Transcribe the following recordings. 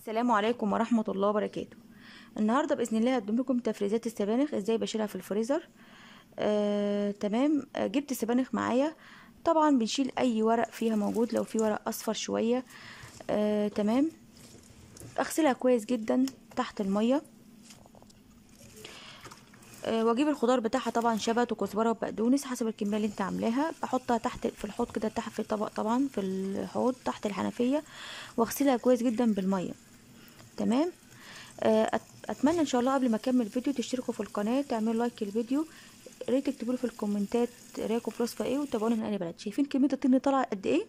السلام عليكم ورحمة الله وبركاته النهاردة بإذن الله هقدم لكم تفريزات السبانخ ازاي بشيلها في الفريزر آه، تمام آه، جبت السبانخ معايا طبعا بنشيل اي ورق فيها موجود لو في ورق اصفر شوية آه، تمام اغسلها كويس جدا تحت المية آه، واجيب الخضار بتاعها طبعا شبت وكزبره وبقدونس حسب الكميه اللي انت عاملاها بحطها تحت في الحوض كده تحت في الطبق طبعا في الحوض تحت الحنفيه واغسلها كويس جدا بالميه تمام آه، اتمنى ان شاء الله قبل ما اكمل الفيديو تشتركوا في القناه تعملوا لايك للفيديو ريت تكتبوا في الكومنتات رايكم في الوصفه ايه وتابعونا من اي بلد شايفين كميه الطين اللي طالعه قد ايه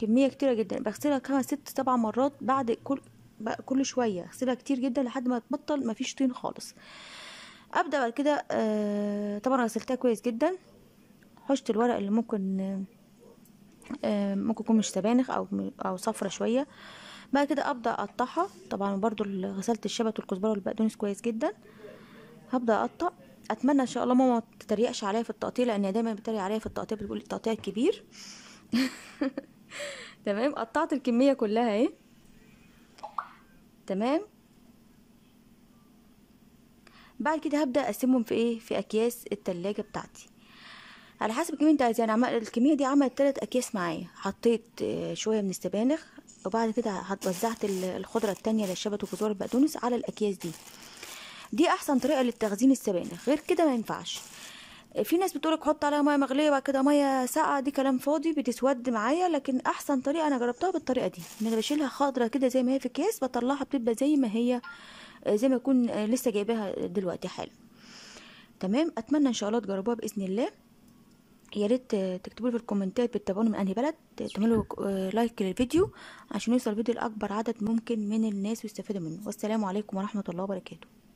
كميه كتيره جدا بغسلها خمس ست سبع مرات بعد كل كل شويه اغسلها كتير جدا لحد ما تبطل مفيش طين خالص ابدا بعد كده آه طبعا غسلتها كويس جدا حشت الورق اللي ممكن آه ممكن يكون مش سبانخ او او صفرة شويه بعد كده ابدا اقطعها طبعا برضو غسلت الشبت والكزبره والبقدونس كويس جدا هبدا اقطع اتمنى ان شاء الله ماما تتريقش عليا في التقطيع لان دايما بتتريق عليا في التقطيع بتقول التقطيع الكبير تمام قطعت الكميه كلها اهي تمام بعد كده هبدا اقسمهم في ايه في اكياس التلاجة بتاعتي على حسب الكميه انت عايزاه يعني الكميه دي عملت تلات اكياس معايا حطيت آه، شويه من السبانخ وبعد كده وزعت الخضره التانية للشبت وجزر البقدونس على الاكياس دي دي احسن طريقه للتخزين السبانخ غير كده ما ينفعش في ناس بتقولك حط عليها ميه مغليه وبعد كده ميه ساقعه دي كلام فاضي بتسود معايا لكن احسن طريقه انا جربتها بالطريقه دي ان انا بشيلها خضره كده زي ما هي في اكياس بطلعها بتبقى زي ما هي زي ما اكون لسه جايباها دلوقتي حالا تمام اتمنى ان شاء الله تجربوها باذن الله يا ريت تكتبوا لي في الكومنتات بتتابعوني من انهي بلد تعملوا آه، لايك للفيديو عشان يوصل الفيديو لاكبر عدد ممكن من الناس ويستفادوا منه والسلام عليكم ورحمه الله وبركاته